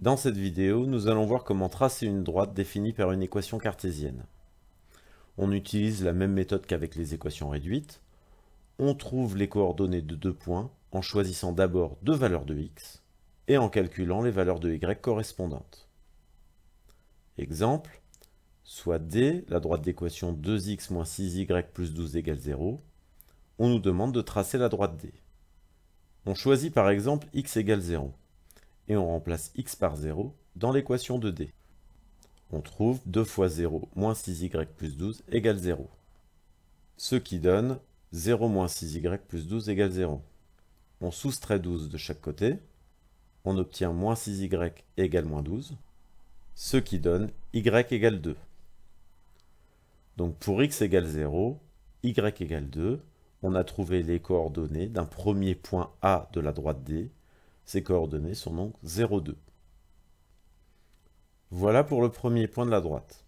Dans cette vidéo, nous allons voir comment tracer une droite définie par une équation cartésienne. On utilise la même méthode qu'avec les équations réduites. On trouve les coordonnées de deux points en choisissant d'abord deux valeurs de x et en calculant les valeurs de y correspondantes. Exemple, soit d, la droite d'équation 2x 6y plus 12 égale 0, on nous demande de tracer la droite d. On choisit par exemple x égale 0 et on remplace x par 0 dans l'équation de D. On trouve 2 fois 0 moins 6y plus 12 égale 0. Ce qui donne 0 moins 6y plus 12 égale 0. On soustrait 12 de chaque côté. On obtient moins 6y égale moins 12. Ce qui donne y égale 2. Donc pour x égale 0, y égale 2, on a trouvé les coordonnées d'un premier point A de la droite D ces coordonnées sont donc 0,2. Voilà pour le premier point de la droite.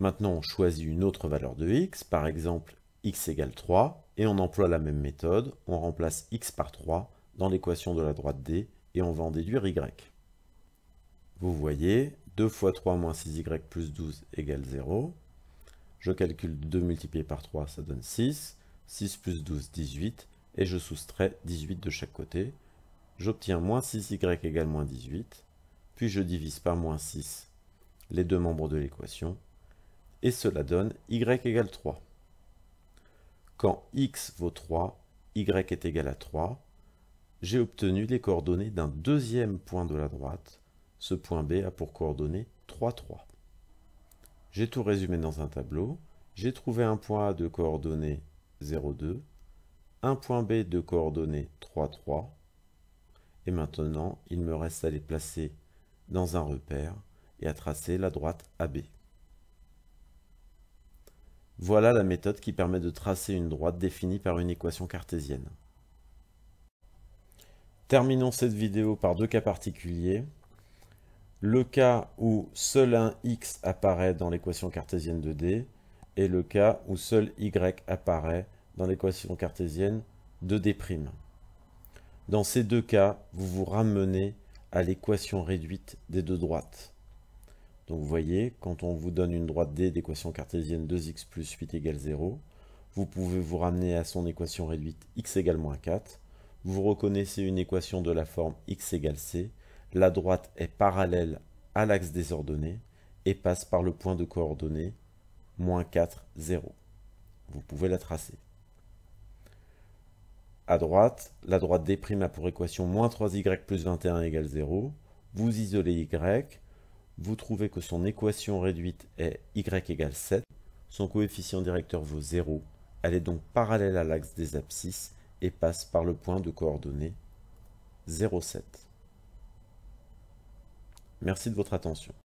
Maintenant, on choisit une autre valeur de x, par exemple x égale 3, et on emploie la même méthode, on remplace x par 3 dans l'équation de la droite d, et on va en déduire y. Vous voyez, 2 fois 3 moins 6y plus 12 égale 0. Je calcule 2 multiplié par 3, ça donne 6. 6 plus 12, 18 et je soustrais 18 de chaque côté. J'obtiens moins 6y égale moins 18, puis je divise par moins 6 les deux membres de l'équation, et cela donne y égale 3. Quand x vaut 3, y est égal à 3, j'ai obtenu les coordonnées d'un deuxième point de la droite. Ce point B a pour coordonnées 3, 3. J'ai tout résumé dans un tableau. J'ai trouvé un point de coordonnées 0, 2, point B de coordonnées 3, 3. Et maintenant, il me reste à les placer dans un repère et à tracer la droite AB. Voilà la méthode qui permet de tracer une droite définie par une équation cartésienne. Terminons cette vidéo par deux cas particuliers. Le cas où seul un x apparaît dans l'équation cartésienne de D et le cas où seul y apparaît dans l'équation cartésienne de D'. Dans ces deux cas, vous vous ramenez à l'équation réduite des deux droites. Donc vous voyez, quand on vous donne une droite D d'équation cartésienne 2x plus 8 égale 0, vous pouvez vous ramener à son équation réduite x égale moins 4. Vous reconnaissez une équation de la forme x égale c. La droite est parallèle à l'axe des ordonnées et passe par le point de coordonnées moins 4, 0. Vous pouvez la tracer à droite, la droite d' a pour équation moins 3y plus 21 égale 0. Vous isolez y, vous trouvez que son équation réduite est y égale 7. Son coefficient directeur vaut 0. Elle est donc parallèle à l'axe des abscisses et passe par le point de coordonnées 0,7. Merci de votre attention.